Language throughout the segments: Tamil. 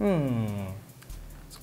嗯。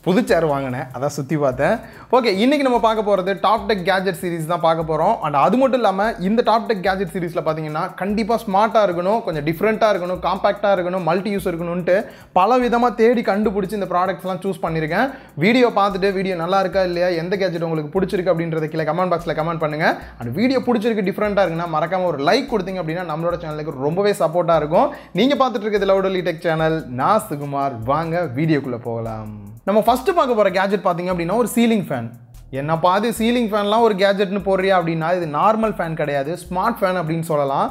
புது சேர் வாங்கினேன் அதான் சுற்றி பார்த்தேன் ஓகே இன்றைக்கி நம்ம பார்க்க போகிறது டாப் டெக் கேஜெட் சீரிஸ் தான் பார்க்க போகிறோம் அண்ட் அது மட்டும் இல்லாமல் இந்த டாப் டெக் கேஜெட் சீரிஸில் பார்த்தீங்கன்னா கண்டிப்பாக ஸ்மார்ட்டாக இருக்கணும் கொஞ்சம் டிஃப்ரெண்ட்டாக இருக்கணும் காம்பேக்டாக இருக்கணும் மல்டி யூஸ் இருக்கணும்ன்ட்டு பல விதமாக தேடி கண்டுபிடிச்சி இந்த ப்ராடக்ட்ஸ்லாம் சூஸ் பண்ணியிருக்கேன் வீடியோ பார்த்துட்டு வீடியோ நல்லா இருக்கா இல்லையா எந்த கேஜெட் உங்களுக்கு பிடிச்சிருக்கு அப்படின்றத கீழே கமெண்ட் பாக்ஸில் கமெண்ட் பண்ணுங்கள் அண்ட் வீடியோ பிடிச்சிருக்கு டிஃப்ரெண்ட்டாக இருக்குன்னா மறக்காமல் ஒரு லைக் கொடுத்தீங்க அப்படின்னா நம்மளோட சேனலுக்கு ரொம்பவே சப்போர்ட்டாக இருக்கும் நீங்கள் பார்த்துட்டு இருக்கிறது டெலி டெக் சேனல் நான் சுகுமார் வாங்க வீடியோக்குள்ளே போகலாம் நம்ம ஃபஸ்ட்டு பார்க்க போகிற கேஜெட் பார்த்திங்க அப்படின்னா ஒரு சீலிங் ஃபேன் என்னை பார்த்து சீலிங் ஃபேன்லாம் ஒரு கேஜெட்னு போடுறியா அப்படின்னா இது நார்மல் ஃபேன் கிடையாது ஸ்மார்ட் ஃபேன் அப்படின்னு சொல்லலாம்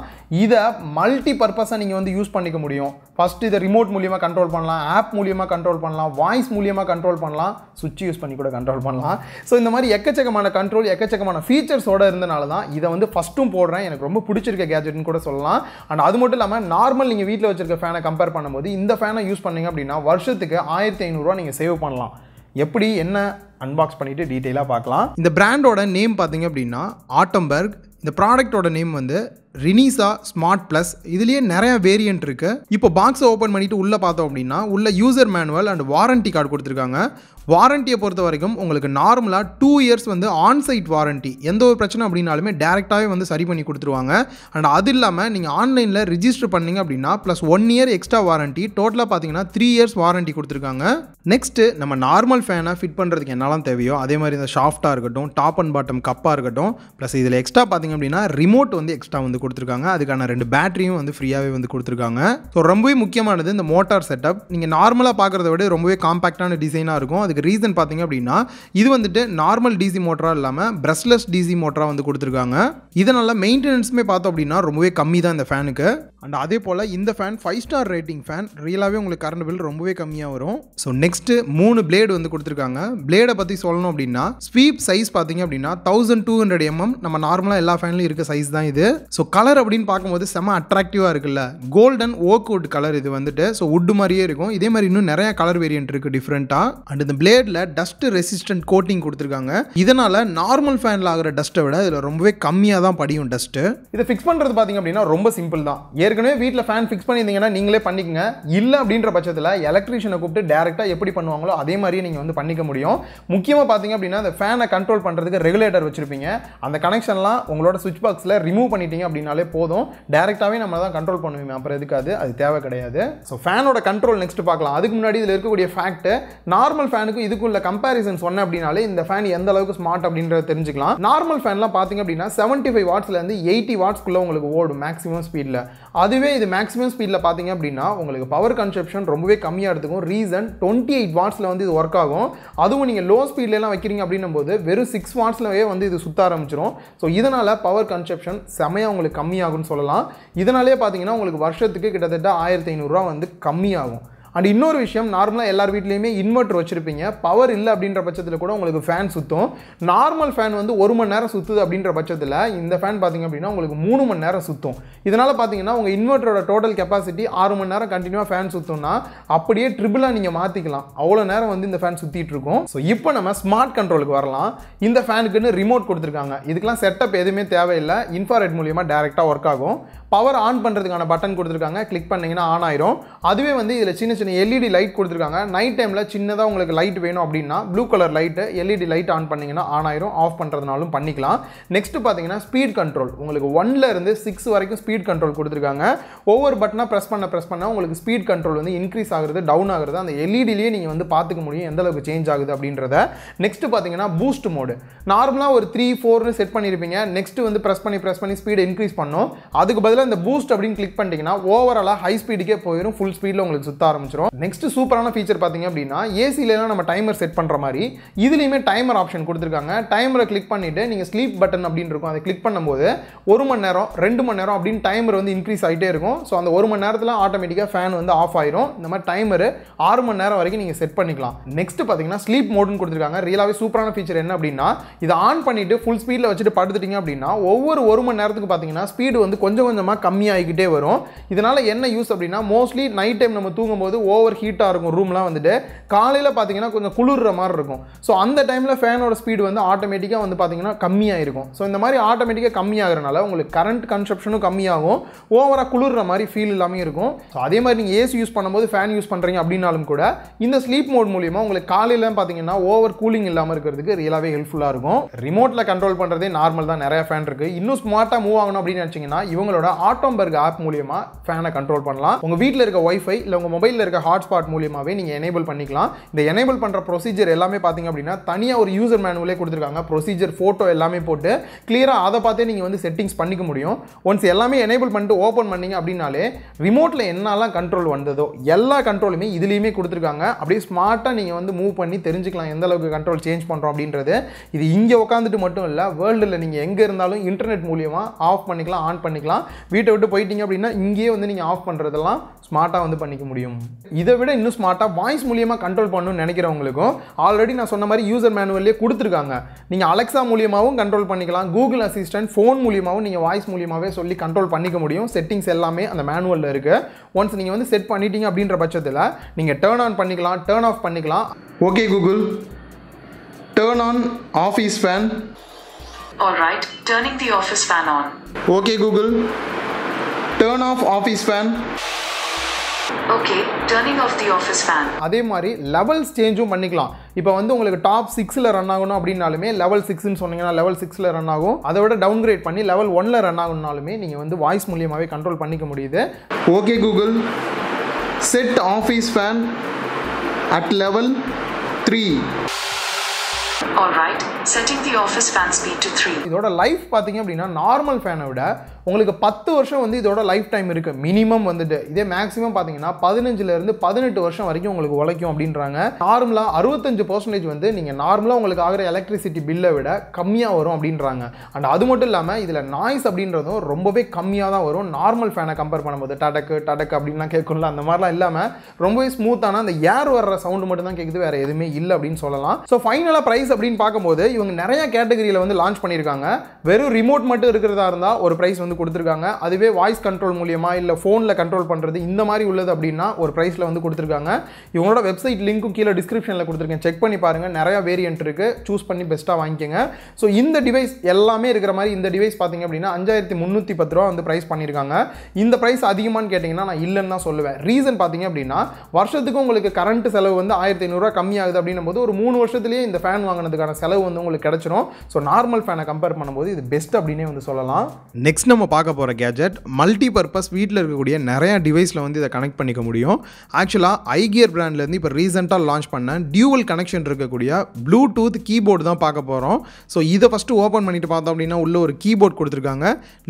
இதை மல்டி பர்பஸாக நீங்கள் வந்து யூஸ் பண்ணிக்க முடியும் ஃபஸ்ட்டு இதை ரிமோட் மூலியமாக கண்ட்ரோல் பண்ணலாம் ஆப் மூலியமாக கண்ட்ரோல் பண்ணலாம் வாய்ஸ் மூலியமாக கண்ட்ரோல் பண்ணலாம் சுவிட்ச் யூஸ் பண்ணி கூட கண்ட்ரோல் பண்ணலாம் ஸோ இந்த மாதிரி எக்கச்சக்கமான கண்ட்ரோல் எக்கச்சக்கமான ஃபீச்சர்ஸோடு இருந்தனால தான் இதை வந்து ஃபஸ்ட்டும் போடுறேன் எனக்கு ரொம்ப பிடிச்சிருக்க கேஜெட்னு கூட சொல்லலாம் அண்ட் அது மட்டும் இல்லாமல் நார்மல் நீங்கள் வீட்டில் வச்சிருக்க ஃபேனை கம்பேர் பண்ணும்போது இந்த ஃபேனை யூஸ் பண்ணிங்க அப்படின்னா வருஷத்துக்கு ஆயிரத்தி ஐநூறுரூவா நீங்கள் சேவ் பண்ணலாம் எப்படி என்ன அன்பாக்ஸ் பண்ணிவிட்டு டீட்டெயிலாக பார்க்கலாம் இந்த பிராண்டோட நேம் பார்த்தீங்க அப்படின்னா ஆட்டம்பர்க் இந்த ப்ராடக்டோட நேம் வந்து ரினிசா ஸ்மார்ட் ப்ளஸ் இதுலேயே நிறைய வேரியன்ட் இருக்குது இப்போ பாக்ஸை ஓப்பன் பண்ணிவிட்டு உள்ளே பார்த்தோம் அப்படின்னா உள்ள user manual and warranty card கொடுத்துருக்காங்க வாரண்டியை பொறுத்த வரைக்கும் உங்களுக்கு நார்மலாக டூ இயர்ஸ் வந்து ஆன்சைட் வாரண்டி எந்த ஒரு பிரச்சனை அப்படின்னாலுமே டேரெக்டாகவே வந்து சரி பண்ணி கொடுத்துருவாங்க அண்ட் அது இல்லாமல் நீங்கள் ஆன்லைனில் ரிஜிஸ்டர் பண்ணிங்க அப்படின்னா plus one year extra warranty டோட்டலாக பார்த்தீங்கன்னா த்ரீ இயர்ஸ் வாரண்ட்டி கொடுத்துருக்காங்க நெக்ஸ்ட்டு நம்ம நார்மல் ஃபேனை ஃபிட் பண்ணுறதுக்கு என்னெல்லாம் தேவையோ அதே மாதிரி இந்த ஷாஃப்ட்டாக இருக்கட்டும் டாப் அண்ட் பாட்டம் கப்பாக இருக்கட்டும் ப்ளஸ் இதில் எக்ஸ்ட்ரா பார்த்திங்க அப்படின்னா ரிமோட் வந்து எக்ஸ்ட்ரா வந்து கொடுத்துருக்காங்க அதுக்கான ரெண்டு பேட்டரியும் வந்து ஃப்ரீயாகவே வந்து கொடுத்துருக்காங்க ஸோ ரொம்பவே முக்கியமானது இந்த மோட்டார் செட்டப் நீங்கள் நார்மலாக பார்க்குறத விட ரொம்பவே காம்பாக்டான டிசைனாக இருக்கும் அதுக்கு ரீசன் பார்த்தீங்க அப்படின்னா இது வந்துட்டு நார்மல் டிசி மோட்டராக இல்லாமல் ப்ரஷ்லெஸ் டிசி மோட்டராக வந்து கொடுத்துருக்காங்க இதனால் மெயின்டெனன்ஸுமே பார்த்தோம் அப்படின்னா ரொம்பவே கம்மி தான் இந்த ஃபேனுக்கு அண்ட் அதே போல் இந்த fan five star rating fan ரியலாகவே உங்களுக்கு கரண்ட் பில் ரொம்பவே கம்மியாக வரும் ஸோ நெக்ஸ்ட்டு மூணு பிளேடு வந்து கொடுத்துருக்காங்க பிளேடை பற்றி சொல்லணும் அப்படின்னா ஸ்வீப் சைஸ் பார்த்தீங்க அப்படின்னா தௌசண்ட் டூ ஹண்ட்ரட் எம்எம் நம்ம நார்மலாக எல்லா ஃபேன்லையும் இருக்க சைஸ் தான் இது ஸோ கலர் அப்படின்னு பார்க்கும்போது செம அட்ராக்டிவாக இருக்குல்ல கோல்டன் ஓக் வுட் கலர் இது வந்துட்டு ஸோ வுட் மாதிரியே இருக்கும் இதே மாதிரி இன்னும் நிறைய கலர் வேரியன்ட் இருக்குது டிஃப்ரெண்ட்டாக அண்ட் இந்த பிளேடில் டஸ்ட் ரெசிஸ்டன்ட் கோட்டிங் கொடுத்துருக்காங்க இதனால் நார்மல் ஃபேனில் ஆகிற டஸ்ட்டை விட இதில் ரொம்பவே கம்மியாக தான் படியும் டஸ்ட்டு இதை ஃபிக்ஸ் பண்ணுறது பார்த்தீங்க அப்படின்னா ரொம்ப சிம்பிள் தான் ஏற்கனவே வீட்டில் ஃபேன் ஃபிக்ஸ் பண்ணியிருந்தீங்கன்னா நீங்களே பண்ணிக்கங்க இல்லை அப்படின்ற பட்சத்தில் எலக்ட்ரீஷியனை கூப்பிட்டு டேரெக்டாக எப்படி பண்ணுவாங்களோ அதே மாதிரியே நீங்கள் வந்து பண்ணிக்க முடியும் முக்கியமாக பார்த்தீங்க அப்படின்னா அந்த ஃபேனை கண்ட்ரோல் பண்ணுறதுக்கு ரெகுலேட்டர் வச்சுருப்பீங்க அந்த கனெக்ஷன்லாம் உங்களோட சுவிட்ச் பாக்ஸில் ரிமூவ் பண்ணிட்டீங்க அப்படின்னாலே போதும் டேரெக்டாகவே நம்ம தான் கண்ட்ரோல் பண்ணுவோமே அப்புறம் எதுக்காது அது தேவை கிடையாது ஸோ ஃபேனோட கண்ட்ரோல் நெக்ஸ்ட் பார்க்கலாம் அதுக்கு முன்னாடி இதில் இருக்கக்கூடிய ஃபேக்ட் நார்மல் ஃபேனுக்கு இதுக்குள்ள கம்பேரிசன் சொன்ன அப்படின்னாலே இந்த ஃபேன் எந்த அளவுக்கு ஸ்மார்ட் அப்படின்றத தெரிஞ்சுக்கலாம் நார்மல் ஃபேன்லாம் பார்த்தீங்க அப்படின்னா செவன்ட்டி ஃபைவ் வாட்ஸ்லேருந்து எயிட்டி வாட்ஸ்க்குள்ளே உங்களுக்கு ஓடும் மேக்ஸிமம் ஸ்பீடில் அதுவே இது மேக்ஸிமம் ஸ்பீடில் பார்த்தீங்க அப்படின்னா உங்களுக்கு பவர் கன்செப்ஷன் ரொம்பவே கம்மியாக எடுத்துக்கும் ரீசன் டுவெண்ட்டி எயிட் வாட்ஸில் வந்து இது ஒர்க் ஆகும் அதுவும் நீங்கள் லோ ஸ்பீட்லலாம் வைக்கிறீங்க அப்படின்னும் போது வெறும் சிக்ஸ் வாட்ஸ்லவே வந்து இது சுத்த ஆரம்பிச்சிடும் ஸோ இதனால் பவர் கன்செப்ஷன் செமையாக உங்களுக்கு உங்களுக்கு கம்மியாகும்னு சொல்லலாம் இதனாலே பார்த்தீங்கன்னா உங்களுக்கு வருஷத்துக்கு கிட்டத்தட்ட ஆயிரத்தி ஐநூறுரூவா வந்து கம்மியாகும் அண்ட் இன்னொரு விஷயம் நார்மலாக எல்லார் வீட்லேயுமே இன்வெர்டர் வச்சுருப்பீங்க பவர் இல்லை அப்படின்ற பட்சத்தில் கூட உங்களுக்கு ஃபேன் சுற்றும் நார்மல் ஃபேன் வந்து ஒரு மணி நேரம் சுற்றுது அப்படின்ற பட்சத்தில் இந்த ஃபேன் பார்த்திங்க அப்படின்னா உங்களுக்கு மூணு மணி நேரம் சுற்றும் இதனால் பார்த்தீங்கன்னா உங்கள் இன்வெர்டரோட டோட்டல் கெப்பாசிட்டி ஆறு மணி நேரம் கண்டினியூவாக ஃபேன் சுற்றும்னா அப்படியே ட்ரிபிளாக நீங்கள் மாற்றிக்கலாம் அவ்வளோ நேரம் வந்து இந்த ஃபேன் சுற்றிட்டு இருக்கும் ஸோ இப்போ நம்ம ஸ்மார்ட் கண்ட்ரோலுக்கு வரலாம் இந்த ஃபேனுக்குன்னு ரிமோட் கொடுத்துருக்காங்க இதுக்கெல்லாம் செட்டப் எதுவுமே தேவையில்லை இன்ஃப்ராரெட் மூலியமாக டேரெக்டாக ஒர்க் ஆகும் பவர் ஆன் பண்ணுறதுக்கான பட்டன் கொடுத்துருக்காங்க கிளிக் பண்ணிங்கன்னா ஆன் ஆயிரும் அதுவே வந்து இதில் சின்ன சின்ன எல்இடி லைட் e கொடுத்துருக்காங்க நைட் டைமில் சின்னதாக உங்களுக்கு லைட் வேணும் அப்படின்னா blue colour light LED light on பண்ணிங்கன்னா ஆன் ஆயிரும் ஆஃப் பண்ணுறதுனாலும் பண்ணிக்கலாம் நெக்ஸ்ட்டு பார்த்தீங்கன்னா ஸ்பீட் கண்ட்ரோல் உங்களுக்கு ஒன்லேருந்து சிக்ஸ் வரைக்கும் ஸ்பீட் கண்ட்ரோல் கொடுத்துருக்காங்க ஒவ்வொரு பட்டனாக ப்ரெஸ் பண்ண ப்ரெஸ் பண்ணால் உங்களுக்கு ஸ்பீட் கண்ட்ரோல் வந்து இன்க்ரீஸ் ஆகுறது டவுன் ஆகுறது அந்த எல்இடிலேயே e நீங்கள் வந்து பார்த்துக்க முடியும் எந்தளவுக்கு சேஞ்ச் ஆகுது அப்படின்றத நெக்ஸ்ட்டு பார்த்தீங்கன்னா பூஸ்ட் மோடு நார்மலாக ஒரு த்ரீ ஃபோர்னு செட் பண்ணியிருப்பீங்க நெக்ஸ்ட் வந்து ப்ரெஸ் பண்ணி ப்ரெஸ் பண்ணி ஸ்பீடு இன்க்ரீஸ் பண்ணும் அதுக்கு பதிலாக இந்த பூஸ்ட் அப்படின்னு கிளிக் பண்ணிட்டீங்கன்னா ஓவராலாக ஹை ஸ்பீடுக்கே போயிடும் ஃபுல் ஸ்பீடில் உங்களுக்கு சுற்ற ஆரம்பிச்சிடும் நெக்ஸ்ட் சூப்பரான ஃபீச்சர் பார்த்தீங்க அப்படின்னா ஏசிலலாம் நம்ம டைமர் செட் பண்ணுற மாதிரி இதுலேயுமே டைமர் ஆப்ஷன் கொடுத்துருக்காங்க டைமரை கிளிக் பண்ணிவிட்டு நீங்கள் ஸ்லீப் பட்டன் அப்படின்னு இருக்கும் அதை கிளிக் பண்ணும்போது ஒரு மணி நேரம் ரெண்டு மணி நேரம் அப்படின்னு டைமர் வந்து இன்க்ரீஸ் ஆகிட்டே இருக்கும் ஸோ அந்த ஒரு மணி நேரத்தில் ஆட்டோமேட்டிக்காக ஃபேன் வந்து ஆஃப் ஆயிரும் இந்த மாதிரி டைமர் ஆறு மணி நேரம் வரைக்கும் நீங்கள் செட் பண்ணிக்கலாம் நெக்ஸ்ட் பார்த்தீங்கன்னா ஸ்லீப் மோடுன்னு கொடுத்துருக்காங்க ரியலாகவே சூப்பரான ஃபீச்சர் என்ன அப்படின்னா இதை ஆன் பண்ணிவிட்டு ஃபுல் ஸ்பீடில் வச்சுட்டு படுத்துட்டிங்க அப்படின்னா ஒவ்வொரு ஒரு மணி நேரத்துக்கு பார்த்தீங்கன்னா ஸ்பீடு வந்து கொஞ்சம் கொஞ்சம் கொஞ்சமாக கம்மியாகிக்கிட்டே வரும் இதனால் என்ன யூஸ் அப்படின்னா மோஸ்ட்லி நைட் டைம் நம்ம தூங்கும் போது ஓவர் ஹீட்டாக இருக்கும் ரூம்லாம் வந்துட்டு காலையில் பார்த்தீங்கன்னா கொஞ்சம் குளிர்ற மாதிரி இருக்கும் ஸோ அந்த டைமில் ஃபேனோட ஸ்பீடு வந்து ஆட்டோமேட்டிக்காக வந்து பார்த்திங்கன்னா கம்மியாக இருக்கும் ஸோ இந்த மாதிரி ஆட்டோமேட்டிக்காக கம்மியாகிறனால உங்களுக்கு கரண்ட் கன்சப்ஷனும் கம்மியாகும் ஓவராக குளிர்ற மாதிரி ஃபீல் இல்லாமல் இருக்கும் ஸோ அதே மாதிரி நீங்கள் ஏசி யூஸ் பண்ணும்போது ஃபேன் யூஸ் பண்ணுறீங்க அப்படின்னாலும் கூட இந்த ஸ்லீப் மோட் மூலியமாக உங்களுக்கு காலையில் பார்த்தீங்கன்னா ஓவர் கூலிங் இல்லாமல் இருக்கிறதுக்கு ரியலாகவே ஹெல்ப்ஃபுல்லாக இருக்கும் ரிமோட்டில் கண்ட்ரோல் பண்ணுறதே நார்மல் தான் நிறையா ஃபேன் இருக்குது இன்னும் ஸ்மார்ட்டாக மூவ் ஆகணும் அப்படின்னு நினச்சிங்கன்னா இவங்களோட ஆட்டோம்பர்க் ஆப் மூலியமாக ஃபேனை கண்ட்ரோல் பண்ணலாம் உங்கள் வீட்டில் இருக்க ஒய்ஃபை இல்லை உங்கள் மொபைலில் இருக்க ஹாட்ஸ்பாட் மூலியமாகவே நீங்கள் எனேபிள் பண்ணிக்கலாம் இந்த எனேபிள் பண்ணுற ப்ரொசீஜர் எல்லாமே பார்த்தீங்க அப்படின்னா தனியாக ஒரு யூசர் மேனுவலே கொடுத்துருக்காங்க ப்ரொசீஜர் ஃபோட்டோ எல்லாமே போட்டு கிளியராக அதை பார்த்தே நீங்கள் வந்து செட்டிங்ஸ் பண்ணிக்க முடியும் ஒன்ஸ் எல்லாமே எனேபிள் பண்ணிட்டு ஓப்பன் பண்ணிங்க அப்படின்னாலே ரிமோட்டில் என்னெல்லாம் கண்ட்ரோல் வந்ததோ எல்லா கண்ட்ரோலுமே இதுலேயுமே கொடுத்துருக்காங்க அப்படியே ஸ்மார்ட்டாக நீங்கள் வந்து மூவ் பண்ணி தெரிஞ்சுக்கலாம் எந்த அளவுக்கு கண்ட்ரோல் சேஞ்ச் பண்ணுறோம் அப்படின்றது இது இங்கே உட்காந்துட்டு மட்டும் இல்லை வேர்ல்டில் நீங்கள் எங்கே இருந்தாலும் இன்டர்நெட் மூலியமாக ஆஃப் பண்ணிக்கலாம் ஆன் பண்ணிக்கலாம் வீட்டை விட்டு போயிட்டீங்க அப்படின்னா இங்கேயே வந்து நீங்கள் ஆஃப் பண்ணுறதெல்லாம் ஸ்மார்ட்டாக வந்து பண்ணிக்க முடியும் இதை விட இன்னும் ஸ்மார்ட்டாக வாய்ஸ் மூலியமாக கண்ட்ரோல் பண்ணணும்னு நினைக்கிறவங்களுக்கும் ஆல்ரெடி நான் சொன்ன மாதிரி யூசர் மேனுவல்லே கொடுத்துருக்காங்க நீங்கள் அலெக்ஸா மூலியமாகவும் கண்ட்ரோல் பண்ணிக்கலாம் கூகுள் அசிஸ்டன்ட் ஃபோன் மூலியமாகவும் நீங்கள் வாய்ஸ் மூலியமாகவே சொல்லி கண்ட்ரோல் பண்ணிக்க முடியும் செட்டிங்ஸ் எல்லாமே அந்த மேனுவலில் இருக்குது ஒன்ஸ் நீங்கள் வந்து செட் பண்ணிட்டீங்க அப்படின்ற பட்சத்தில் நீங்கள் டேர்ன் ஆன் பண்ணிக்கலாம் டேர்ன் ஆஃப் பண்ணிக்கலாம் okay Google turn on office fan All right, turning the office fan on. Okay Google turn off office fan okay turning off the office fan அதே மாதிரி லெவல்ஸ் சேஞ்சும் பண்ணிக்கலாம் இப்போ வந்து உங்களுக்கு டாப் சிக்ஸில் ரன் ஆகணும் அப்படின்னாலுமே லெவல் சிக்ஸ்னு சொன்னீங்கன்னா லெவல் சிக்ஸில் ரன் ஆகும் அதை விட டவுன் கிரேட் பண்ணி லெவல் ஒன்னில் ரன் ஆகணும்னாலுமே நீங்கள் வந்து வாய்ஸ் மூலியமாகவே கண்ட்ரோல் பண்ணிக்க முடியுது okay Google set office fan at level three Alright, setting the office fan speed to 3. இதோட லைஃப் பார்த்தீங்க அப்படின்னா நார்மல் ஃபேனை விட உங்களுக்கு பத்து வருஷம் வந்து இதோட லைஃப் டைம் இருக்குது மினிமம் வந்துட்டு இதே மேக்ஸிமம் பார்த்தீங்கன்னா பதினஞ்சுலேருந்து பதினெட்டு வருஷம் வரைக்கும் உங்களுக்கு உழைக்கும் அப்படின்றாங்க நார்மலாக அறுபத்தஞ்சு பர்சன்டேஜ் வந்து நீங்கள் நார்மலாக உங்களுக்கு ஆகிற எலக்ட்ரிசிட்டி பில்லை விட கம்மியாக வரும் அப்படின்றாங்க அண்ட் அது மட்டும் இல்லாமல் இதில் நாய்ஸ் அப்படின்றதும் ரொம்பவே கம்மியாக தான் வரும் நார்மல் ஃபேனை கம்பேர் பண்ணும்போது டடக்கு டடக்கு அப்படின்லாம் கேட்கும்ல அந்த மாதிரிலாம் இல்லாமல் ரொம்பவே ஸ்மூத்தான அந்த ஏர் வர்ற சவுண்டு மட்டும் தான் கேட்குது வேறு எதுவுமே இல்லை அப்படின்னு சொல்லலாம் ஸோ ஃபைனலாக ப்ரைஸ் அப்படின்னு பார்க்கும்போது இவங்க நிறைய கேட்டகரியில் வந்து லான்ச் பண்ணியிருக்காங்க வெறும் ரிமோட் மட்டும் இருக்கிறதா இருந்தால் ஒரு ப்ரைஸ் வந்து கொடுத்துருக்காங்க அதுவே வாய்ஸ் கண்ட்ரோல் மூலியமா இல்லை ஃபோனில் கண்ட்ரோல் பண்ணுறது இந்த மாதிரி உள்ளது அப்படின்னா ஒரு ப்ரைஸில் வந்து கொடுத்துருக்காங்க இவங்களோட வெப்சைட் லிங்க்கும் கீழே டிஸ்கிரிப்ஷனில் கொடுத்துருக்கேன் செக் பண்ணி பாருங்கள் நிறையா வேரியன்ட் இருக்குது சூஸ் பண்ணி பெஸ்ட்டாக வாங்கிக்கோங்க ஸோ இந்த டிவைஸ் எல்லாமே இருக்கிற மாதிரி இந்த டிவைஸ் பார்த்திங்க அப்படின்னா அஞ்சாயிரத்தி முந்நூற்றி பத்து ரூபா வந்து ப்ரைஸ் பண்ணியிருக்காங்க இந்த ப்ரைஸ் அதிகமானு கேட்டிங்கன்னா நான் இல்லைன்னு தான் சொல்லுவேன் ரீசன் பார்த்தீங்க அப்படின்னா வருஷத்துக்கு உங்களுக்கு கரண்ட் செலவு வந்து ஆயிரத்தி ஐநூறுரூவா கம்மியாகுது அப்படின்னும் போது ஒரு மூணு வருஷத்துலேயே இந்த ஃபேன் வாங்கினதுக்கான செலவு வந்து உங்களுக்கு கிடைச்சிடும் ஸோ நார்மல் ஃபேனை கம்பேர் பண்ணும்போது இது பெஸ்ட் அப்படின்னே வந்து சொல்லலாம் நெக்ஸ்ட் நம்ம பார்க்க போகிற கேஜெட் மல்டி பர்பஸ் வீட்டில் இருக்கக்கூடிய நிறையா டிவைஸில் வந்து இதை கனெக்ட் பண்ணிக்க முடியும் ஆக்சுவலாக ஐகியர் பிராண்ட்லேருந்து இப்போ ரீசெண்டாக லான்ச் பண்ண டியூவல் கனெக்ஷன் இருக்கக்கூடிய ப்ளூடூத் கீபோர்டு தான் பார்க்க போகிறோம் ஸோ இதை ஃபஸ்ட்டு ஓப்பன் பண்ணிட்டு பார்த்தோம் அப்படின்னா உள்ள ஒரு கீபோர்ட் கொடுத்துருக்காங்க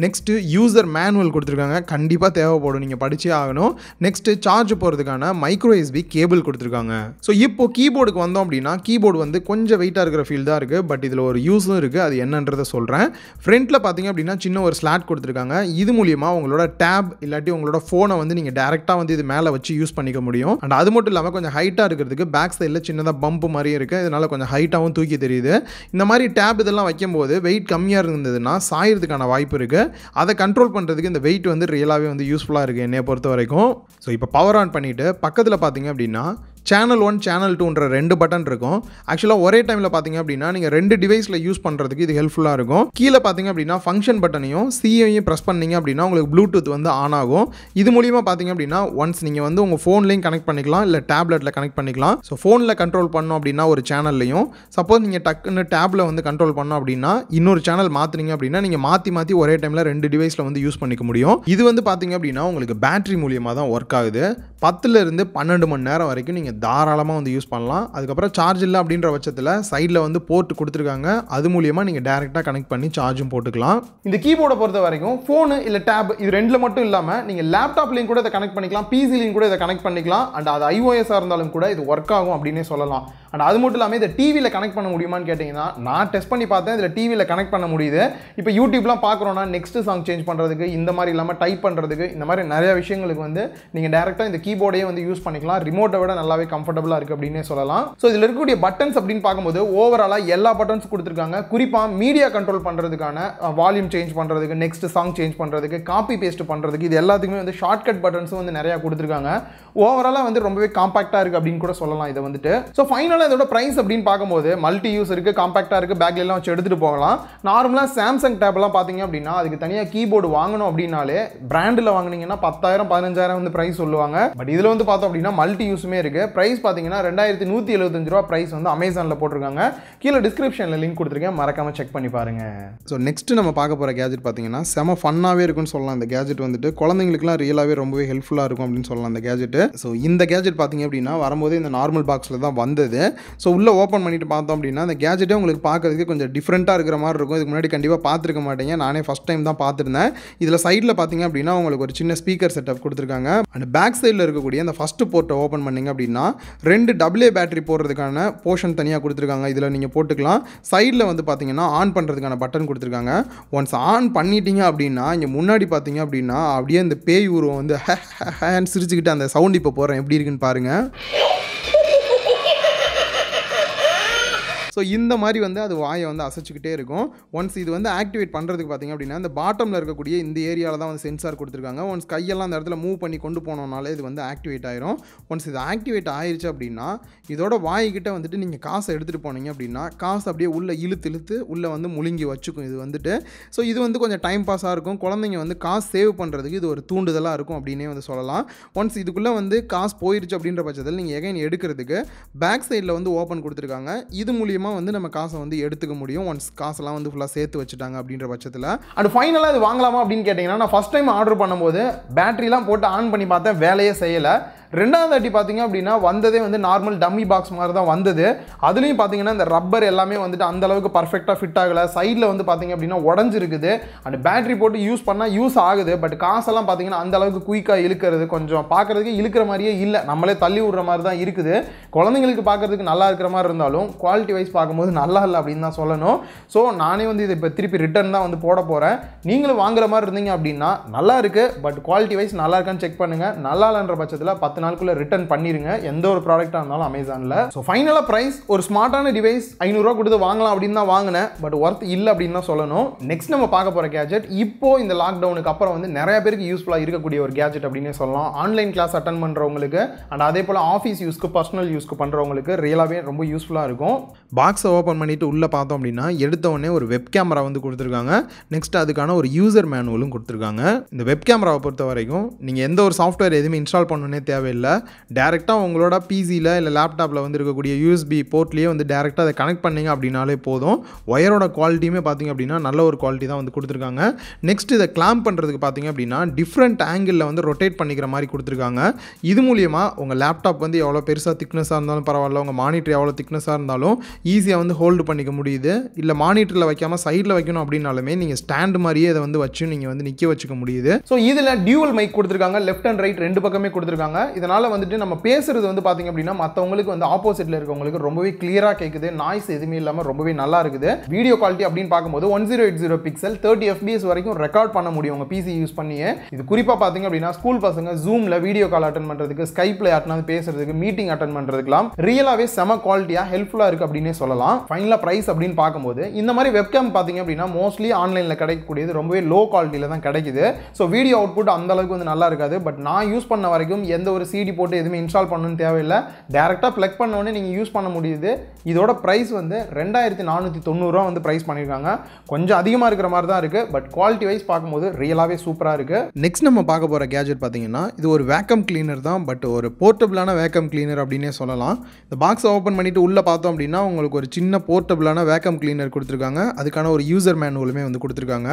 நெக்ஸ்ட்டு யூசர் மேனுவல் கொடுத்துருக்காங்க கண்டிப்பாக தேவைப்படும் நீங்கள் படித்தே ஆகணும் நெக்ஸ்ட்டு சார்ஜ் போகிறதுக்கான மைக்ரோ எஸ்பி கேபிள் கொடுத்துருக்காங்க ஸோ இப்போ கீபோர்டுக்கு வந்தோம் அப்படின்னா கீபோர்டு வந்து கொஞ்சம் வெயிட் நீட்டாக இருக்கிற ஃபீல் தான் இருக்குது பட் இதில் ஒரு யூஸும் இருக்குது அது என்னன்றதை சொல்கிறேன் ஃப்ரண்ட்டில் பார்த்தீங்க அப்படின்னா சின்ன ஒரு ஸ்லாட் கொடுத்துருக்காங்க இது மூலியமாக உங்களோட டேப் இல்லாட்டி உங்களோட ஃபோனை வந்து நீங்கள் டேரெக்டாக வந்து இது மேலே வச்சு யூஸ் பண்ணிக்க முடியும் அண்ட் அது மட்டும் இல்லாமல் கொஞ்சம் ஹைட்டாக இருக்கிறதுக்கு பேக் சைடில் சின்னதாக பம்ப் மாதிரியும் இருக்குது இதனால் கொஞ்சம் ஹைட்டாகவும் தூக்கி தெரியுது இந்த மாதிரி டேப் இதெல்லாம் வைக்கும்போது வெயிட் கம்மியாக இருந்ததுன்னா சாயிறதுக்கான வாய்ப்பு இருக்குது அதை கண்ட்ரோல் பண்ணுறதுக்கு இந்த வெயிட் வந்து ரியலாகவே வந்து யூஸ்ஃபுல்லாக இருக்குது என்னையை பொறுத்த வரைக்கும் ஸோ இப்போ பவர் ஆன் பண்ணிவிட்டு பக்கத்தில் பார்த்தீங்க அப்படின்னா சேனல் ஒன் சேனல் டூன்ற ரெண்டு பட்டன் இருக்கும் ஆக்சுவலாக ஒரே டைமில் பார்த்தீங்க அப்படின்னா நீங்கள் ரெண்டு டிவைஸில் யூஸ் பண்ணுறதுக்கு இது ஹெல்ப்ஃபுல்லாக இருக்கும் கீழே பார்த்தீங்க அப்படின்னா ஃபங்க்ஷன் பட்டனையும் சிஐயும் ப்ரெஸ் பண்ணிங்க அப்படின்னா உங்களுக்கு ப்ளூடூத் வந்து ஆன் ஆகும் இது மூலியமாக பார்த்தீங்க அப்படின்னா ஒன்ஸ் நீங்கள் வந்து உங்கள் ஃபோன்லேயும் கனெக்ட் பண்ணிக்கலாம் இல்லை டேப்லெட்டில் கனெக்ட் பண்ணிக்கலாம் ஸோ ஃபோனில் கண்ட்ரோல் பண்ணோம் அப்படின்னா ஒரு சேனல்லையும் சப்போஸ் நீங்கள் டக்குன்னு டேப்பில் வந்து கண்ட்ரோல் பண்ணோம் அப்படின்னா இன்னொரு சேனல் மாற்றுனீங்க அப்படின்னா நீங்கள் மாற்றி மாற்றி ஒரே டைமில் ரெண்டு டிவைஸில் வந்து யூஸ் பண்ணிக்க முடியும் இது வந்து பார்த்தீங்க அப்படின்னா உங்களுக்கு பேட்டரி மூலியமாக தான் ஒர்க் ஆகுது பத்துலேருந்து பன்னெண்டு மணி நேரம் வரைக்கும் நீங்கள் நீங்கள் தாராளமாக வந்து யூஸ் பண்ணலாம் அதுக்கப்புறம் சார்ஜ் இல்லை அப்படின்ற பட்சத்தில் சைடில் வந்து போர்ட் கொடுத்துருக்காங்க அது மூலியமாக நீங்கள் டேரெக்டாக கனெக்ட் பண்ணி சார்ஜும் போட்டுக்கலாம் இந்த கீபோர்டை பொறுத்த வரைக்கும் ஃபோனு இல்லை டேப் இது ரெண்டில் மட்டும் இல்லாமல் நீங்கள் லேப்டாப்லேயும் கூட இதை கனெக்ட் பண்ணிக்கலாம் பிசிலையும் கூட இதை கனெக்ட் பண்ணிக்கலாம் அண்ட் அது ஐஓஎஸாக இருந்தாலும் கூட இது ஒர்க் ஆகும் அப்படின்னே சொல்லலாம் அண்ட் அது மட்டும் இல்லாமல் இதை டிவியில் கனெக்ட் பண்ண முடியுமான்னு கேட்டிங்கன்னா நான் டெஸ்ட் பண்ணி பார்த்தேன் இதில் டிவியில் கனெக்ட் பண்ண முடியுது இப்போ யூடியூப்லாம் பார்க்குறோன்னா நெக்ஸ்ட் சாங் சேஞ்ச் பண்ணுறதுக்கு இந்த மாதிரி இல்லாமல் டைப் பண்ணுறதுக்கு இந்த மாதிரி நிறைய விஷயங்களுக்கு வந்து நீங்கள் டேரெக்டாக இந்த கீபோர்டையே வந்து யூஸ் பண்ணிக்கலாம் ரிமோட்டை விட நல்லாவே கம்ஃபர்டபுளாக இருக்குது அப்படின்னே சொல்லலாம் ஸோ இதில் இருக்கக்கூடிய பட்டன்ஸ் அப்படின்னு பார்க்கும்போது ஓவராலாக எல்லா பட்டன்ஸ் கொடுத்துருக்காங்க குறிப்பாக மீடியா கண்ட்ரோல் பண்ணுறதுக்கான வால்யூம் சேஞ்ச் பண்ணுறதுக்கு நெக்ஸ்ட் சாங் சேஞ்ச் பண்ணுறதுக்கு காப்பி பேஸ்ட் பண்ணுறதுக்கு இது எல்லாத்துக்குமே வந்து ஷார்ட்கட் பட்டன்ஸும் வந்து நிறையா கொடுத்துருக்காங்க ஓவராலாக வந்து ரொம்பவே காம்பாக்டாக இருக்குது அப்படின்னு கூட சொல்லலாம் இதை வந்துட்டு ஸோ ஃபைனலாக இருந்தாலும் இதோட ப்ரைஸ் அப்படின்னு பார்க்கும்போது மல்டி யூஸ் இருக்குது காம்பேக்டாக இருக்குது பேக்லெலாம் வச்சு எடுத்துகிட்டு போகலாம் நார்மலாக சாம்சங் டேப்லாம் பார்த்தீங்க அப்படின்னா அதுக்கு தனியாக கீபோர்டு வாங்கணும் அப்படின்னாலே பிராண்டில் வாங்கினீங்கன்னா பத்தாயிரம் பதினஞ்சாயிரம் வந்து ப்ரைஸ் சொல்லுவாங்க பட் இதில் வந்து பார்த்தோம் அப்படின்னா மல்டி யூஸுமே இருக்குது ப்ரைஸ் பார்த்தீங்கன்னா ரெண்டாயிரத்தி நூற்றி எழுபத்தஞ்சு ரூபா ப்ரைஸ் வந்து அமேசானில் போட்டிருக்காங்க கீழே டிஸ்கிரிப்ஷனில் லிங்க் கொடுத்துருக்கேன் மறக்காமல் செக் பண்ணி பாருங்கள் ஸோ நெக்ஸ்ட்டு நம்ம பார்க்க போகிற கேஜெட் பார்த்தீங்கன்னா செம ஃபன்னாகவே இருக்கும்னு சொல்லலாம் இந்த கேஜெட் வந்துட்டு குழந்தைங்களுக்குலாம் ரியலாகவே ரொம்பவே ஹெல்ப்ஃபுல்லாக இருக்கும் அப்படின்னு சொல்லலாம் அந்த கேஜெட் ஸோ இந்த கேஜெட் பார்த்தீங்க அப்படின்னா வரும்போது இந்த நார்மல் பாக்ஸில் தான் வந்தது ஸோ உள்ளே ஓப்பன் பண்ணிவிட்டு பார்த்தோம் அப்படின்னா அந்த கேஜெட்டே உங்களுக்கு பார்க்குறதுக்கு கொஞ்சம் டிஃப்ரெண்ட்டாக இருக்கிற மாதிரி இருக்கும் இதுக்கு முன்னாடி கண்டிப்பாக பார்த்துருக்க மாட்டேங்க நானே ஃபஸ்ட் டைம் தான் பார்த்துருந்தேன் இதில் சைடில் பார்த்தீங்க அப்படின்னா உங்களுக்கு ஒரு சின்ன ஸ்பீக்கர் செட்டப் கொடுத்துருக்காங்க அண்ட் பேக் சைடில் இருக்கக்கூடிய அந்த ஃபஸ்ட்டு போர்ட்டை ஓப்பன் பண்ணிங்க அப்படின்னா ரெண்டு டபுள்ஏ பேட்டரி போடுறதுக்கான போர்ஷன் தனியாக கொடுத்துருக்காங்க இதில் நீங்கள் போட்டுக்கலாம் சைடில் வந்து பார்த்தீங்கன்னா ஆன் பண்ணுறதுக்கான பட்டன் கொடுத்துருக்காங்க ஒன்ஸ் ஆன் பண்ணிட்டீங்க அப்படின்னா இங்கே முன்னாடி பார்த்தீங்க அப்படின்னா அப்படியே இந்த பேய் உருவம் வந்து ஹேன்னு சிரிச்சுக்கிட்டு அந்த சவுண்ட் இப்போ போகிறேன் எப்படி இருக்குன்னு பாருங்கள் ஸோ இந்த மாதிரி வந்து அது வாயை வந்து அசைச்சிக்கிட்டே இருக்கும் ஒன்ஸ் இது வந்து ஆக்டிவேட் பண்ணுறதுக்கு பார்த்திங்க அப்படின்னா இந்த பாட்டமில் இருக்கக்கூடிய இந்த ஏரியாவில் தான் வந்து சென்சார் கொடுத்துருக்காங்க ஒன்ஸ் கையெல்லாம் அந்த இடத்துல மூவ் பண்ணி கொண்டு போனோம்னாலே இது வந்து ஆக்டிவேட் ஆயிரும் ஒன்ஸ் இது ஆக்டிவேட் ஆயிடுச்சு அப்படின்னா இதோட வாய்கிட்ட வந்துட்டு நீங்கள் காசை எடுத்துகிட்டு போனீங்க அப்படின்னா காசு அப்படியே உள்ளே இழுத்து இழுத்து உள்ளே வந்து முழுங்கி வச்சுக்கும் இது வந்துட்டு ஸோ இது வந்து கொஞ்சம் டைம் பாஸாக இருக்கும் குழந்தைங்க வந்து காசு சேவ் பண்ணுறதுக்கு இது ஒரு தூண்டுதலாக இருக்கும் அப்படின்னே வந்து சொல்லலாம் ஒன்ஸ் இதுக்குள்ளே வந்து காசு போயிடுச்சு அப்படின்ற பட்சத்தில் நீங்கள் எகைன் எடுக்கிறதுக்கு பேக் சைடில் வந்து ஓப்பன் கொடுத்துருக்காங்க இது மூலியமாக மூலியமாக வந்து நம்ம காசை வந்து எடுத்துக்க முடியும் ஒன்ஸ் காசெல்லாம் வந்து ஃபுல்லாக சேர்த்து வச்சுட்டாங்க அப்படின்ற பட்சத்தில் அண்ட் ஃபைனலாக இது வாங்கலாமா அப்படின்னு கேட்டிங்கன்னா நான் ஃபஸ்ட் டைம் ஆர்டர் பண்ணும்போது பேட்டரிலாம் போட்டு ஆன் பண்ணி பார்த்தேன் வேலையே செய்யலை ரெண்டாவது வாட்டி பார்த்தீங்க அப்படின்னா வந்ததே வந்து நார்மல் டம்மி பாக்ஸ் மாதிரி தான் வந்தது அதுலேயும் பார்த்தீங்கன்னா இந்த ரப்பர் எல்லாமே வந்துட்டு அந்தளவுக்கு பர்ஃபெக்டாக ஃபிட் ஆகலை சைடில் வந்து பார்த்தீங்க அப்படின்னா உடஞ்சிருக்குது அண்ட் பேட்டரி போட்டு யூஸ் பண்ணால் யூஸ் ஆகுது பட் காசெல்லாம் பார்த்தீங்கன்னா அந்தளவுக்கு குயிக்காக இழுக்கிறது கொஞ்சம் பார்க்குறதுக்கு இழுக்கிற மாதிரியே இல்லை நம்மளே தள்ளி விடுற மாதிரி தான் இருக்குது குழந்தைங்களுக்கு பார்க்குறதுக்கு நல்லா இருக்கிற மாதிரி இருந்தாலும் குவாலிட்டி வைஸ் பார்க்கும்போது நல்லா இல்லை அப்படின்னு தான் சொல்லணும் ஸோ நானே வந்து இதை இப்போ திருப்பி ரிட்டர்ன் தான் வந்து போட போகிறேன் நீங்களும் வாங்குற மாதிரி இருந்தீங்க அப்படின்னா நல்லா இருக்குது பட் குவாலிட்டி வைஸ் நல்லா இருக்கான்னு செக் பண்ணுங்கள் நல்லா இல்லைன்ற பட்சத்தில் பத்து நாளுக்குள்ள ரிட்டர்ன் பண்ணிடுங்க எந்த ஒரு ப்ராடக்டா இருந்தாலும் அமேசானில் ஸோ ஃபைனலாக ப்ரைஸ் ஒரு ஸ்மார்ட்டான டிவைஸ் ஐநூறுரூவா கொடுத்து வாங்கலாம் அப்படின்னு தான் வாங்கினேன் பட் ஒர்த் இல்லை அப்படின்னு தான் சொல்லணும் நெக்ஸ்ட் நம்ம பார்க்க போகிற கேஜெட் இப்போ இந்த லாக்டவுனுக்கு அப்புறம் வந்து நிறைய பேருக்கு யூஸ்ஃபுல்லாக இருக்கக்கூடிய ஒரு கேஜெட் அப்படின்னு சொல்லலாம் ஆன்லைன் கிளாஸ் அட்டன் பண்ணுறவங்களுக்கு அண்ட் அதே போல் ஆஃபீஸ் யூஸ்க்கு பர்சனல் யூஸ்க்கு பண்ணுறவங்களுக்கு ரியலாகவே ரொம்ப யூஸ்ஃபுல்லாக இருக்கும் பாக்ஸை ஓப்பன் பண்ணிட்டு உள்ளே பார்த்தோம் அப்படின்னா எடுத்தவொடனே ஒரு வெப் கேமரா வந்து கொடுத்துருக்காங்க நெக்ஸ்ட் அதுக்கான ஒரு யூசர் மேனுவலும் கொடுத்துருக்காங்க இந்த வெப் கேமராவை பொறுத்த வரைக்கும் நீங்கள் எந்த ஒரு சாஃப்ட்வேர் எதுவுமே இன்ஸ்டால் பண்ணணுன்னே தேவை தேவையில்லை டேரெக்டாக உங்களோட பிசியில் இல்லை லேப்டாப்பில் வந்து இருக்கக்கூடிய யூஎஸ்பி போர்ட்லேயே வந்து டேரெக்டாக அதை கனெக்ட் பண்ணிங்க அப்படின்னாலே போதும் ஒயரோட குவாலிட்டியுமே பார்த்திங்க அப்படின்னா நல்ல ஒரு குவாலிட்டி தான் வந்து கொடுத்துருக்காங்க நெக்ஸ்ட் இதை கிளாம்ப் பண்ணுறதுக்கு பார்த்திங்க அப்படின்னா டிஃப்ரெண்ட் ஆங்கிளில் வந்து ரொட்டேட் பண்ணிக்கிற மாதிரி கொடுத்துருக்காங்க இது மூலியமாக உங்கள் லேப்டாப் வந்து எவ்வளோ பெருசாக திக்னஸாக இருந்தாலும் பரவாயில்ல உங்கள் மானிட்டர் எவ்வளோ திக்னஸாக இருந்தாலும் ஈஸியாக வந்து ஹோல்டு பண்ணிக்க முடியுது இல்லை மானிட்டரில் வைக்காமல் சைடில் வைக்கணும் அப்படின்னாலுமே நீங்கள் ஸ்டாண்ட் மாதிரியே இதை வந்து வச்சு நீங்கள் வந்து நிற்க வச்சுக்க முடியுது ஸோ இதில் டியூவல் மைக் கொடுத்துருக்காங்க லெஃப்ட் அண்ட் ரைட் ரெண்டு பக்கமே கொடுத்துருக்காங்க இதனால் வந்துட்டு நம்ம பேசுகிறது வந்து பார்த்திங்க அப்படின்னா மற்றவங்களுக்கு வந்து ஆப்போசிட்டில் இருக்கவங்களுக்கு ரொம்பவே கிளியராக கேட்குது நாய்ஸ் எதுவுமே இல்லாமல் ரொம்பவே நல்லா இருக்குது வீடியோ குவாலிட்டி அப்படின்னு பார்க்கும்போது one zero eight zero pixel thirty FPS வரைக்கும் ரெக்கார்ட் பண்ண முடியும் உங்கள் பிசி யூஸ் பண்ணியே இது குறிப்பாக பார்த்திங்க அப்படின்னா ஸ்கூல் பசங்க ஜூமில் வீடியோ கால் அட்டன் பண்ணுறதுக்கு ஸ்கைப்பில் அட்டனாவது பேசுறதுக்கு மீட்டிங் அட்டன் பண்ணுறதுக்குலாம் ரியலாகவே செம குவாலிட்டியாக ஹெல்ப்ஃபுல்லாக இருக்குது அப்படின்னே சொல்லலாம் ஃபைனலாக ப்ரைஸ் அப்படின்னு பார்க்கும்போது இந்த மாதிரி வெப்கேம் பார்த்திங்க அப்படின்னா மோஸ்ட்லி ஆன்லைனில் கிடைக்கக்கூடியது ரொம்பவே லோ குவாலிட்டியில் தான் கிடைக்குது ஸோ வீடியோ அவுட்புட் அந்த அளவுக்கு வந்து நல்லா இருக்காது பட் நான் யூஸ் பண்ண வரைக்கும் எந்த ஒரு ஒரு சிடி போட்டு எதுவுமே இன்ஸ்டால் பண்ணணும்னு தேவையில்லை டேரெக்டாக ப்ளக் பண்ணோடனே நீங்கள் யூஸ் பண்ண முடியுது இதோட ப்ரைஸ் வந்து ரெண்டாயிரத்தி நானூற்றி தொண்ணூறுரூவா வந்து ப்ரைஸ் பண்ணியிருக்காங்க கொஞ்சம் அதிகமாக இருக்கிற மாதிரி தான் இருக்குது பட் குவாலிட்டி வைஸ் பார்க்கும்போது ரியலாகவே சூப்பராக இருக்குது நெக்ஸ்ட் நம்ம பார்க்க போகிற கேஜெட் பார்த்தீங்கன்னா இது ஒரு வேக்கம் கிளீனர் தான் பட் ஒரு போர்ட்டபிளான வேக்கம் கிளீனர் அப்படின்னே சொல்லலாம் இந்த பாக்ஸ் ஓப்பன் பண்ணிவிட்டு உள்ளே பார்த்தோம் அப்படின்னா உங்களுக்கு ஒரு சின்ன போர்ட்டபிளான வேக்கம் கிளீனர் கொடுத்துருக்காங்க அதுக்கான ஒரு யூசர் மேனுவலுமே வந்து கொடுத்துருக்காங்க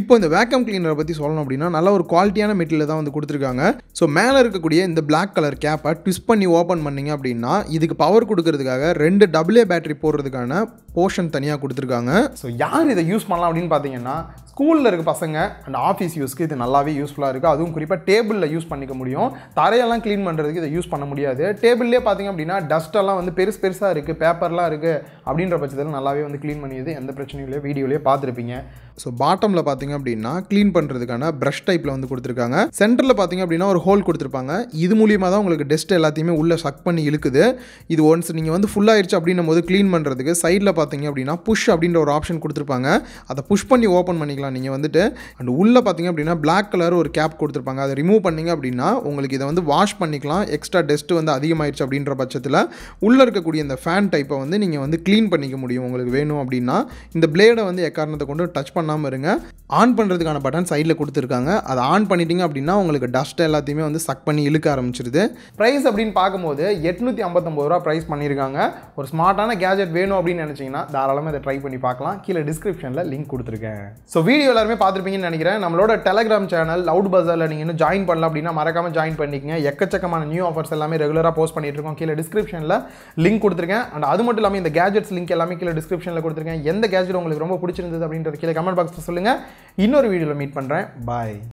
இப்போ இந்த வேக்கம் கிளீனரை பற்றி சொல்லணும் அப்படின்னா நல்ல ஒரு குவாலிட்டியான மெட்டீரியல் தான் வந்து கொடுத்துருக்காங்க ஸோ மேலே இருக்கக்கூடிய இந்த பிளாக் கலர் கேப்பை ட்விஸ்ட் பண்ணி ஓப்பன் பண்ணிங்க அப்படின்னா இதுக்கு பவர் கொடுக்கறதுக்காக ரெண்டு டபுள்ஏ பேட்டரி போடுறதுக்கான போர்ஷன் தனியாக கொடுத்துருக்காங்க ஸோ யார் இதை யூஸ் பண்ணலாம் அப்படின்னு பார்த்தீங்கன்னா ஸ்கூலில் இருக்க பசங்க அண்ட் ஆஃபீஸ் யூஸ்க்கு இது நல்லாவே யூஸ்ஃபுல்லாக இருக்குது அதுவும் குறிப்பாக டேபிளில் யூஸ் பண்ணிக்க முடியும் தரையெல்லாம் க்ளீன் பண்ணுறதுக்கு இதை யூஸ் பண்ண முடியாது டேபிள்லேயே பார்த்திங்க அப்படின்னா டஸ்ட்டெல்லாம் வந்து பெருசு பெருசாக இருக்குது பேப்பர்லாம் இருக்குது அப்படின்ற பட்சத்தில் நல்லாவே வந்து க்ளீன் பண்ணியது எந்த பிரச்சனையும் இல்லையோ வீடியோலேயே பார்த்துருப்பீங்க ஸோ பாட்டமில் பார்த்தீங்க அப்படின்னா க்ளீன் பண்ணுறதுக்கான ப்ரஷ் டைப்பில் வந்து கொடுத்துருக்காங்க சென்டரில் பார்த்தீங்க அப்படின்னா ஒரு ஹோல் கொடுத்துருப்பாங்க இது மூலியமாக தான் உங்களுக்கு டெஸ்ட் எல்லாத்தையுமே உள்ளே சக் பண்ணி இழுக்குது இது ஒன்ஸ் நீங்கள் வந்து ஃபுல்லாகிடுச்சு அப்படின்னும் போது க்ளீன் பண்ணுறதுக்கு சைடில் பார்த்தீங்க அப்படின்னா புஷ் அப்படின்ற ஒரு ஆப்ஷன் கொடுத்துருப்பாங்க அதை புஷ் பண்ணி ஓப்பன் பண்ணிக்கலாம் நீங்கள் வந்துட்டு அண்ட் உள்ளே பார்த்தீங்க அப்படின்னா பிளாக் கலர் ஒரு கேப் கொடுத்துருப்பாங்க அதை ரிமூவ் பண்ணிங்க அப்படின்னா உங்களுக்கு இதை வந்து வாஷ் பண்ணிக்கலாம் எக்ஸ்ட்ரா டெஸ்ட் வந்து அதிகமாகிடுச்சு அப்படின்ற பட்சத்தில் உள்ளே இருக்கக்கூடிய இந்த ஃபேன் டைப்பை வந்து நீங்கள் வந்து க்ளீன் பண்ணிக்க முடியும் உங்களுக்கு வேணும் அப்படின்னா இந்த பிளேடை வந்து எக்காரணத்தை கொண்டு டச் பண்ண பண்ணாமல் இருங்க ஆன் பண்ணுறதுக்கான பட்டன் சைடில் கொடுத்துருக்காங்க அதை ஆன் பண்ணிட்டீங்க அப்படின்னா உங்களுக்கு டஸ்ட் எல்லாத்தையுமே வந்து சக் பண்ணி இழுக்க ஆரம்பிச்சிருது ப்ரைஸ் அப்படின்னு பார்க்கும்போது எட்நூற்றி ஐம்பத்தொம்பது ரூபா ப்ரைஸ் பண்ணியிருக்காங்க ஒரு ஸ்மார்ட்டான கேஜெட் வேணும் அப்படின்னு நினச்சிங்கன்னா தாராளமாக இதை ட்ரை பண்ணி பார்க்கலாம் கீழே டிஸ்கிரிப்ஷனில் லிங்க் கொடுத்துருக்கேன் ஸோ வீடியோ எல்லாருமே பார்த்துருப்பீங்கன்னு நினைக்கிறேன் நம்மளோட டெலகிராம் சேனல் லவுட் பஸாரில் நீங்கள் இன்னும் ஜாயின் பண்ணலாம் அப்படின்னா மறக்காமல் ஜாயின் பண்ணிக்கங்க எக்கச்சக்கமான நியூ ஆஃபர்ஸ் எல்லாமே ரெகுலராக போஸ்ட் பண்ணிட்டு இருக்கோம் கீழே டிஸ்கிரிப்ஷனில் லிங்க் கொடுத்துருக்கேன் அண்ட் அது மட்டும் இல்லாமல் இந்த கேஜெட்ஸ் லிங்க் எல்லாமே கீழே டிஸ்கிரிப்ஷனில் கொடுத்துருக்கேன் எந்த கேஜெட் உங்களுக்கு ரொம்ப பிடிச்சிருந்தது அப்படின்றது கீழே கமெண்ட் கமெண்ட் பாக்ஸில் சொல்லுங்கள் இன்னொரு வீடியோவில் மீட் பண்ணுறேன் பாய்